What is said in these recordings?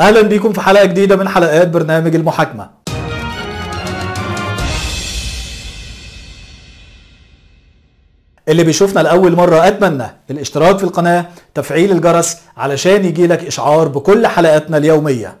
اهلا بيكم في حلقه جديده من حلقات برنامج المحاكمه اللي بيشوفنا لاول مره اتمنى الاشتراك في القناه تفعيل الجرس علشان يجيلك اشعار بكل حلقاتنا اليوميه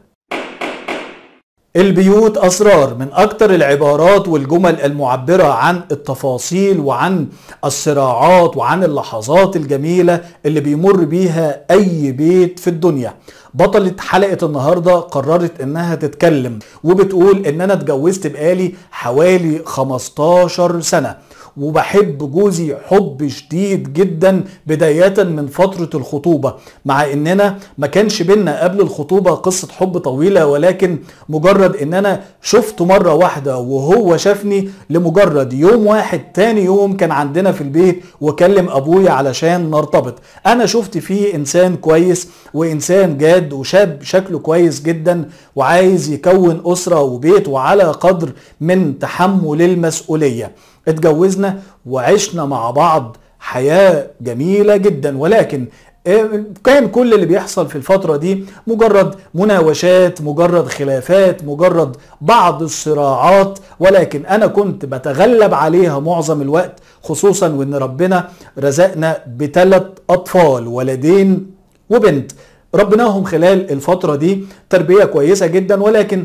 البيوت أسرار من أكثر العبارات والجمل المعبرة عن التفاصيل وعن الصراعات وعن اللحظات الجميلة اللي بيمر بيها أي بيت في الدنيا بطلة حلقة النهاردة قررت انها تتكلم وبتقول ان انا اتجوزت بقالي حوالي 15 سنة وبحب جوزي حب شديد جدا بداية من فترة الخطوبة مع اننا ما كانش بينا قبل الخطوبة قصة حب طويلة ولكن مجرد ان انا شفته مرة واحدة وهو شافني لمجرد يوم واحد تاني يوم كان عندنا في البيت وكلم ابويا علشان نرتبط انا شفت فيه انسان كويس وانسان جاد وشاب شكله كويس جدا وعايز يكون اسرة وبيت وعلى قدر من تحمل المسؤولية اتجوزنا وعشنا مع بعض حياة جميلة جدا ولكن آه، كان كل اللي بيحصل في الفترة دي مجرد مناوشات مجرد خلافات مجرد بعض الصراعات ولكن أنا كنت بتغلب عليها معظم الوقت خصوصا وإن ربنا رزقنا بثلاث أطفال ولدين وبنت ربناهم خلال الفترة دي تربية كويسة جدا ولكن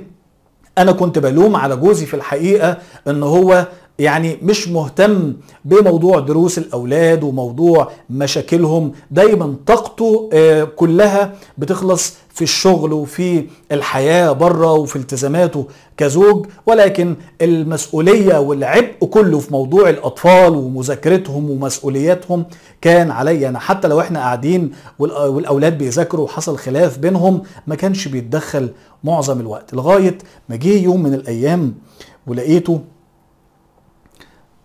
أنا كنت بلوم على جوزي في الحقيقة إن هو يعني مش مهتم بموضوع دروس الاولاد وموضوع مشاكلهم دايما طاقته آه، كلها بتخلص في الشغل وفي الحياه بره وفي التزاماته كزوج ولكن المسؤوليه والعبء كله في موضوع الاطفال ومذاكرتهم ومسؤولياتهم كان عليا انا حتى لو احنا قاعدين والاولاد بيذاكروا وحصل خلاف بينهم ما كانش بيتدخل معظم الوقت لغايه ما جه يوم من الايام ولقيته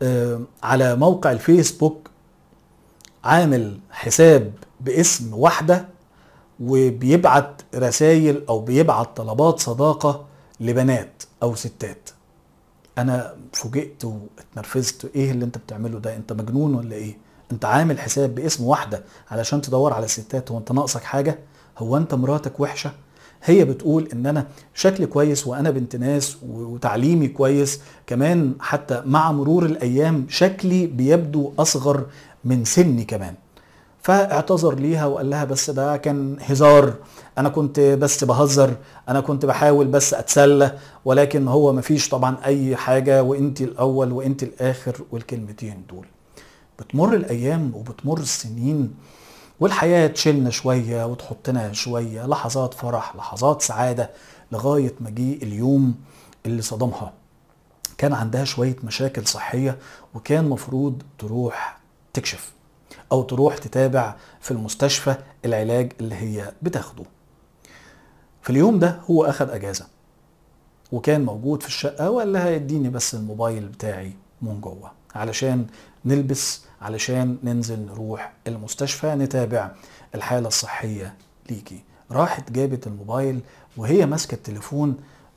آه، على موقع الفيسبوك عامل حساب باسم واحدة وبيبعت رسائل أو بيبعت طلبات صداقة لبنات أو ستات أنا فوجئت واتنرفزت إيه اللي أنت بتعمله ده أنت مجنون ولا إيه أنت عامل حساب باسم واحدة علشان تدور على ستات هو أنت ناقصك حاجة هو أنت مراتك وحشة هي بتقول ان انا شكلي كويس وانا بنت ناس وتعليمي كويس كمان حتى مع مرور الايام شكلي بيبدو اصغر من سني كمان فاعتذر ليها وقال لها بس ده كان هزار انا كنت بس بهزر انا كنت بحاول بس اتسلى ولكن هو مفيش طبعا اي حاجه وانت الاول وانت الاخر والكلمتين دول بتمر الايام وبتمر السنين والحياة تشيلنا شوية وتحطنا شوية لحظات فرح لحظات سعادة لغاية ما جه اليوم اللي صدمها كان عندها شوية مشاكل صحية وكان مفروض تروح تكشف أو تروح تتابع في المستشفى العلاج اللي هي بتاخده في اليوم ده هو أخد أجازة وكان موجود في الشقة وقال لها اديني بس الموبايل بتاعي من جوه علشان نلبس علشان ننزل نروح المستشفى نتابع الحالة الصحية ليكي راحت جابت الموبايل وهي ماسكة التليفون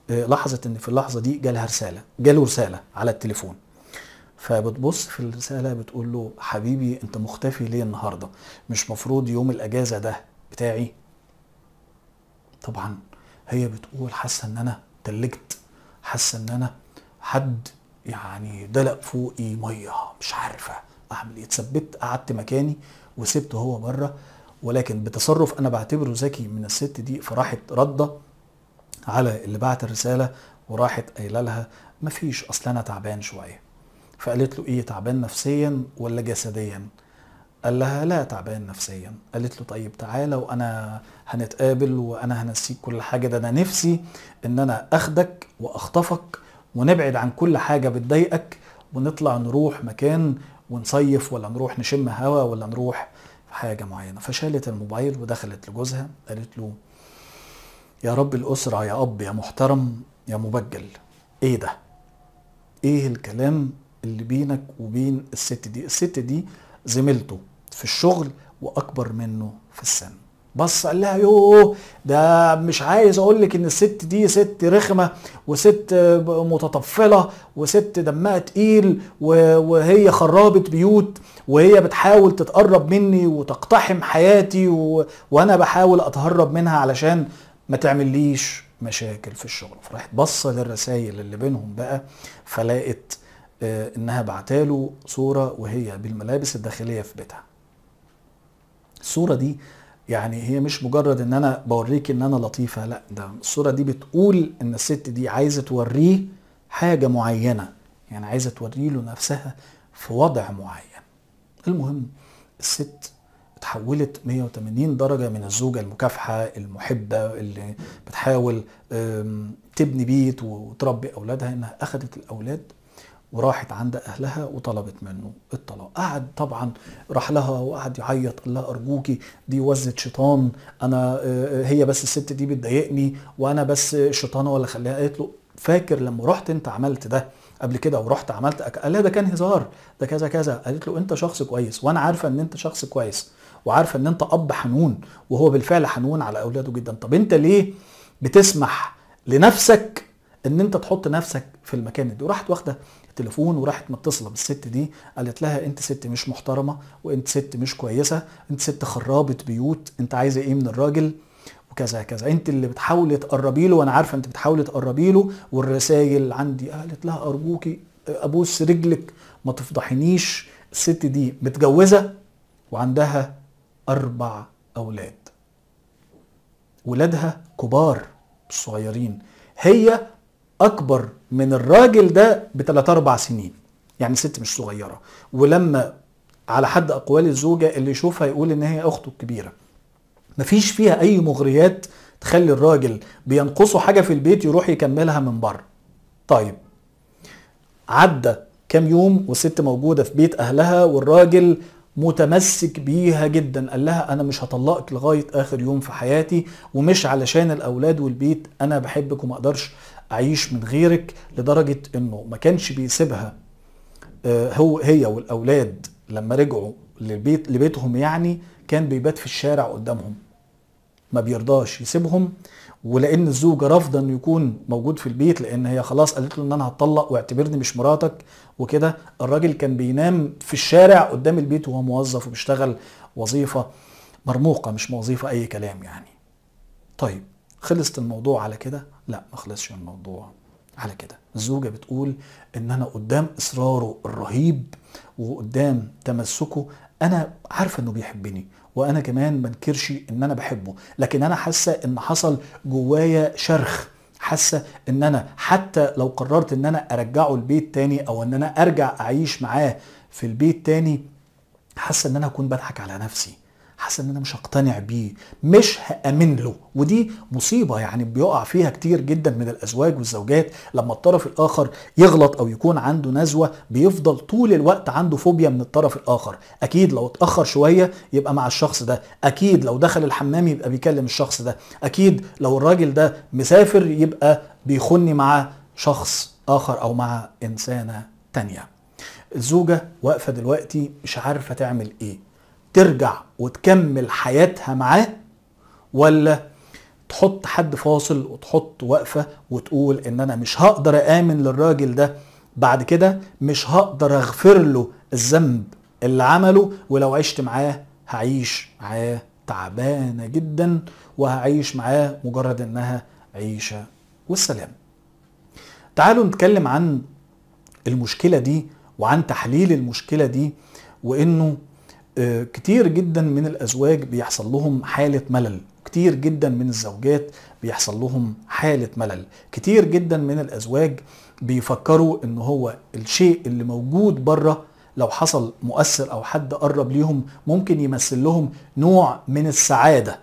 آه، لاحظت ان في اللحظة دي جالها رسالة جاله رسالة على التليفون فبتبص في الرسالة بتقول له حبيبي انت مختفي ليه النهاردة مش مفروض يوم الاجازة ده بتاعي طبعا هي بتقول حاسة ان انا تلجت حاسة ان انا حد يعني دلق فوقي ميه مش عارفه اعمل ايه اتثبت قعدت مكاني وسبته هو بره ولكن بتصرف انا بعتبره ذكي من الست دي فراحت رده على اللي بعت الرساله وراحت قايله لها مفيش اصل انا تعبان شويه فقالت له ايه تعبان نفسيا ولا جسديا قال لها لا تعبان نفسيا قالت له طيب تعالى وانا هنتقابل وانا هنسيك كل حاجه ده انا نفسي ان انا اخدك واخطفك ونبعد عن كل حاجة بتضايقك ونطلع نروح مكان ونصيف ولا نروح نشم هوا ولا نروح حاجة معينة فشالت الموبايل ودخلت لجوزها قالت له يا رب الأسرة يا أب يا محترم يا مبجل إيه ده؟ إيه الكلام اللي بينك وبين الست دي؟ الست دي زميلته في الشغل وأكبر منه في السن بص قال لها يوه ده مش عايز اقول لك ان الست دي ست رخمه وست متطفله وست دمها تقيل وهي خرابت بيوت وهي بتحاول تتقرب مني وتقتحم حياتي وانا بحاول اتهرب منها علشان ما تعمليش مشاكل في الشغل فراحت باصه للرسايل اللي بينهم بقى فلقت آه، انها بعتاله صوره وهي بالملابس الداخليه في بيتها الصوره دي يعني هي مش مجرد ان انا بوريك ان انا لطيفه لا ده الصوره دي بتقول ان الست دي عايزه توريه حاجه معينه يعني عايزه توريه له نفسها في وضع معين المهم الست اتحولت 180 درجه من الزوجه المكافحه المحبه اللي بتحاول تبني بيت وتربي اولادها انها اخذت الاولاد وراحت عند اهلها وطلبت منه الطلاق قعد طبعا راح لها وقعد يعيط قال لها ارجوكي دي وزة شيطان انا آه، هي بس الست دي بتضايقني وانا بس شيطانه ولا خليها قالت له فاكر لما رحت انت عملت ده قبل كده ورحت عملت قال لها ده كان هزار ده كذا كذا قالت له انت شخص كويس وانا عارفه ان انت شخص كويس وعارفه ان انت اب حنون وهو بالفعل حنون على اولاده جدا طب انت ليه بتسمح لنفسك ان انت تحط نفسك في المكان ده وراحت واخده التليفون وراحت متصله بالست دي قالت لها انت ست مش محترمه وانت ست مش كويسه انت ست خرابه بيوت انت عايزه ايه من الراجل وكذا كذا انت اللي بتحاولي تقربي له وانا عارفه انت بتحاولي تقربي له والرسايل عندي قالت لها ارجوكي ابوس رجلك ما تفضحنيش الست دي متجوزه وعندها اربع اولاد ولادها كبار صغيرين هي اكبر من الراجل ده بثلاث اربع سنين يعني ست مش صغيره ولما على حد اقوال الزوجه اللي يشوفها يقول ان هي اخته الكبيره مفيش فيها اي مغريات تخلي الراجل بينقصه حاجه في البيت يروح يكملها من بره طيب عدى كام يوم والست موجوده في بيت اهلها والراجل متمسك بيها جدا قال لها انا مش هطلقك لغايه اخر يوم في حياتي ومش علشان الاولاد والبيت انا بحبك وما اقدرش اعيش من غيرك لدرجه انه ما كانش بيسيبها آه، هو هي والاولاد لما رجعوا للبيت لبيتهم يعني كان بيبات في الشارع قدامهم ما بيرضاش يسيبهم ولان الزوجه رافضه انه يكون موجود في البيت لان هي خلاص قالت له ان انا هتطلق واعتبرني مش مراتك وكده الراجل كان بينام في الشارع قدام البيت وهو موظف وبيشتغل وظيفه مرموقه مش وظيفه اي كلام يعني طيب خلصت الموضوع على كده لا ما خلصش الموضوع على كده الزوجة بتقول ان انا قدام اصراره الرهيب وقدام تمسكه انا عارفة انه بيحبني وانا كمان منكرش ان انا بحبه لكن انا حاسة ان حصل جوايا شرخ حاسه ان انا حتى لو قررت ان انا ارجعه البيت تاني او ان انا ارجع اعيش معاه في البيت تاني حاسه ان انا هكون بضحك على نفسي حاسس ان انا مش هقتنع بيه مش هامن له ودي مصيبه يعني بيقع فيها كتير جدا من الازواج والزوجات لما الطرف الاخر يغلط او يكون عنده نزوه بيفضل طول الوقت عنده فوبيا من الطرف الاخر اكيد لو اتاخر شويه يبقى مع الشخص ده اكيد لو دخل الحمام يبقى بيكلم الشخص ده اكيد لو الراجل ده مسافر يبقى بيخني مع شخص اخر او مع انسانه تانيه الزوجه واقفه دلوقتي مش عارفه تعمل ايه ترجع وتكمل حياتها معاه ولا تحط حد فاصل وتحط وقفة وتقول ان انا مش هقدر امن للراجل ده بعد كده مش هقدر اغفر له الذنب اللي عمله ولو عشت معاه هعيش معاه تعبانة جدا وهعيش معاه مجرد انها عيشة والسلام تعالوا نتكلم عن المشكلة دي وعن تحليل المشكلة دي وانه آه، كتير جدا من الازواج بيحصل لهم حاله ملل كتير جدا من الزوجات بيحصل لهم حاله ملل كتير جدا من الازواج بيفكروا ان هو الشيء اللي موجود بره لو حصل مؤثر او حد قرب ليهم ممكن يمثل لهم نوع من السعاده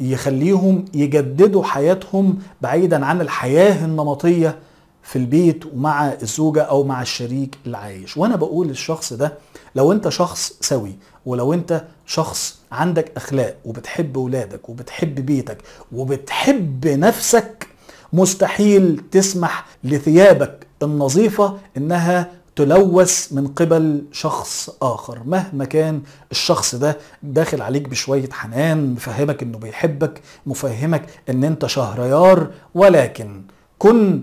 يخليهم يجددوا حياتهم بعيدا عن الحياه النمطيه في البيت ومع الزوجة أو مع الشريك اللي عايش وأنا بقول للشخص ده لو أنت شخص سوي ولو أنت شخص عندك أخلاق وبتحب ولادك وبتحب بيتك وبتحب نفسك مستحيل تسمح لثيابك النظيفة إنها تلوث من قبل شخص اخر مهما كان الشخص ده داخل عليك بشويه حنان مفهمك انه بيحبك مفهمك ان انت شهريار ولكن كن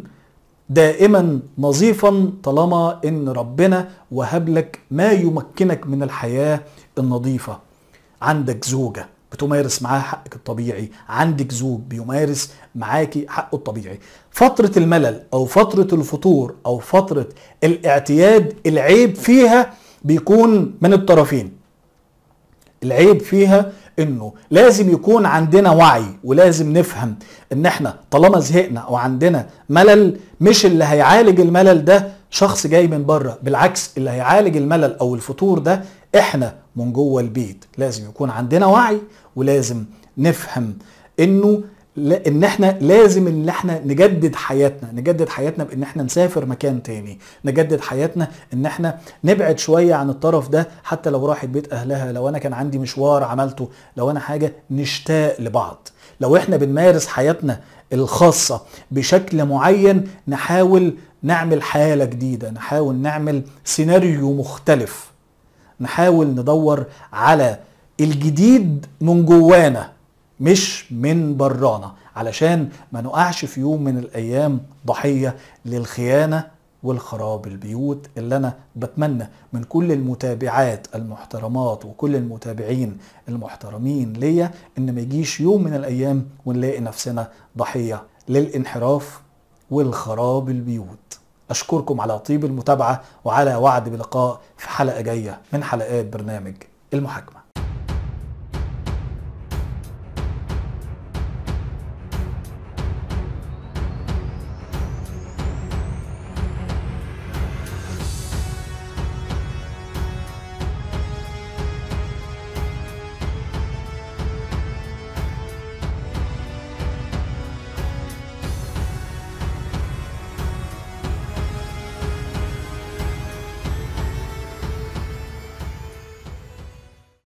دائما نظيفا طالما ان ربنا وهب لك ما يمكنك من الحياه النظيفه عندك زوجه بتمارس معاها حقك الطبيعي عندك زوج بيمارس معاكي حقه الطبيعي فترة الملل أو فترة الفتور أو فترة الاعتياد العيب فيها بيكون من الطرفين العيب فيها انه لازم يكون عندنا وعي ولازم نفهم ان احنا طالما زهقنا او عندنا ملل مش اللي هيعالج الملل ده شخص جاي من بره بالعكس اللي هيعالج الملل او الفتور ده احنا من جوه البيت لازم يكون عندنا وعي ولازم نفهم انه لا ان احنا لازم ان احنا نجدد حياتنا نجدد حياتنا بان احنا نسافر مكان تاني نجدد حياتنا ان احنا نبعد شوية عن الطرف ده حتى لو راحت بيت اهلها لو انا كان عندي مشوار عملته لو انا حاجة نشتاق لبعض لو احنا بنمارس حياتنا الخاصة بشكل معين نحاول نعمل حالة جديدة نحاول نعمل سيناريو مختلف نحاول ندور على الجديد من جوانا مش من برانا علشان ما نقعش في يوم من الايام ضحيه للخيانه والخراب البيوت اللي انا بتمنى من كل المتابعات المحترمات وكل المتابعين المحترمين ليا ان ما يجيش يوم من الايام ونلاقي نفسنا ضحيه للانحراف والخراب البيوت اشكركم على طيب المتابعه وعلى وعد بلقاء في حلقه جايه من حلقات برنامج المحاكمه